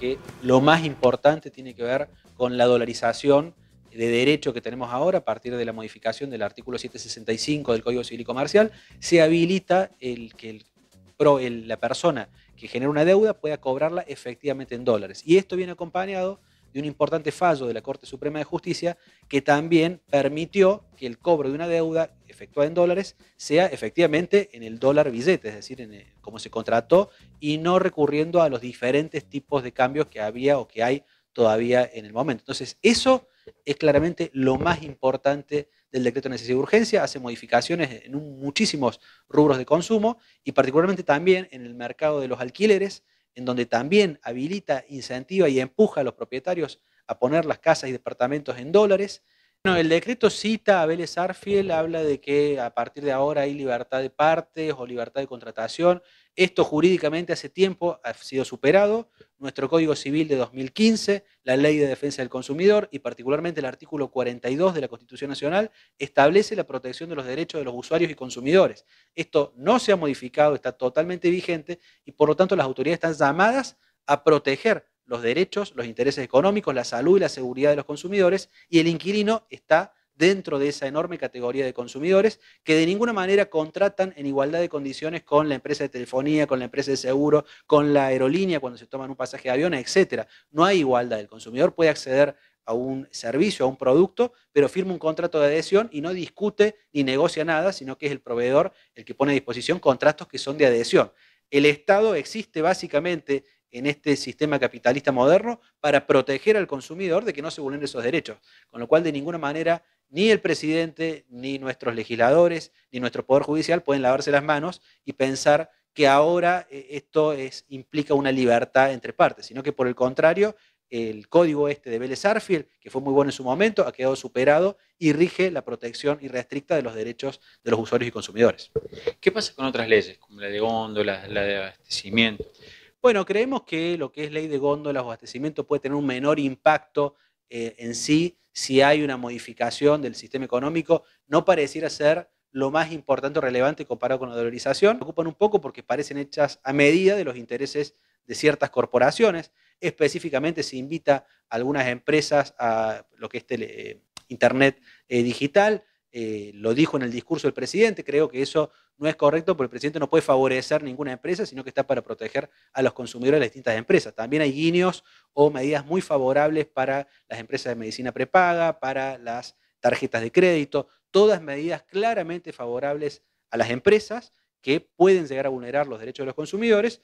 que lo más importante tiene que ver con la dolarización de derecho que tenemos ahora a partir de la modificación del artículo 765 del Código Civil y Comercial, se habilita el que el, pro, la persona que genera una deuda pueda cobrarla efectivamente en dólares. Y esto viene acompañado de un importante fallo de la Corte Suprema de Justicia que también permitió que el cobro de una deuda efectuada en dólares sea efectivamente en el dólar billete, es decir, en como se contrató y no recurriendo a los diferentes tipos de cambios que había o que hay todavía en el momento. Entonces, eso es claramente lo más importante del decreto de necesidad de urgencia, hace modificaciones en muchísimos rubros de consumo y particularmente también en el mercado de los alquileres, en donde también habilita, incentiva y empuja a los propietarios a poner las casas y departamentos en dólares, bueno, el decreto cita a Vélez Arfiel, habla de que a partir de ahora hay libertad de partes o libertad de contratación. Esto jurídicamente hace tiempo ha sido superado. Nuestro Código Civil de 2015, la Ley de Defensa del Consumidor y particularmente el artículo 42 de la Constitución Nacional establece la protección de los derechos de los usuarios y consumidores. Esto no se ha modificado, está totalmente vigente y por lo tanto las autoridades están llamadas a proteger los derechos, los intereses económicos, la salud y la seguridad de los consumidores, y el inquilino está dentro de esa enorme categoría de consumidores que de ninguna manera contratan en igualdad de condiciones con la empresa de telefonía, con la empresa de seguro, con la aerolínea cuando se toman un pasaje de avión, etc. No hay igualdad. El consumidor puede acceder a un servicio, a un producto, pero firma un contrato de adhesión y no discute ni negocia nada, sino que es el proveedor el que pone a disposición contratos que son de adhesión. El Estado existe básicamente en este sistema capitalista moderno para proteger al consumidor de que no se vulneren esos derechos. Con lo cual, de ninguna manera, ni el presidente, ni nuestros legisladores, ni nuestro Poder Judicial pueden lavarse las manos y pensar que ahora eh, esto implica una libertad entre partes, sino que por el contrario, el código este de Vélez Arfield, que fue muy bueno en su momento, ha quedado superado y rige la protección irrestricta de los derechos de los usuarios y consumidores. ¿Qué pasa con otras leyes, como la de góndolas, la de abastecimiento? Bueno, creemos que lo que es ley de góndolas o abastecimiento puede tener un menor impacto eh, en sí si hay una modificación del sistema económico. No pareciera ser lo más importante o relevante comparado con la dolarización. Ocupan un poco porque parecen hechas a medida de los intereses de ciertas corporaciones. Específicamente se invita a algunas empresas a lo que es eh, Internet eh, digital, eh, lo dijo en el discurso del presidente, creo que eso no es correcto porque el presidente no puede favorecer ninguna empresa, sino que está para proteger a los consumidores de las distintas empresas. También hay guiños o medidas muy favorables para las empresas de medicina prepaga, para las tarjetas de crédito, todas medidas claramente favorables a las empresas que pueden llegar a vulnerar los derechos de los consumidores,